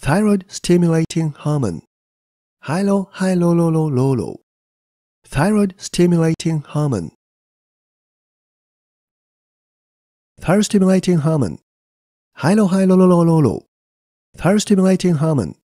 thyroid stimulating hormone. Hilo, hilo, lo, lo, lo, lo. Thyroid stimulating hormone. Thyroid stimulating hormone. Hilo, hilo, lo, lo, lo, lo. Thyroid stimulating hormone.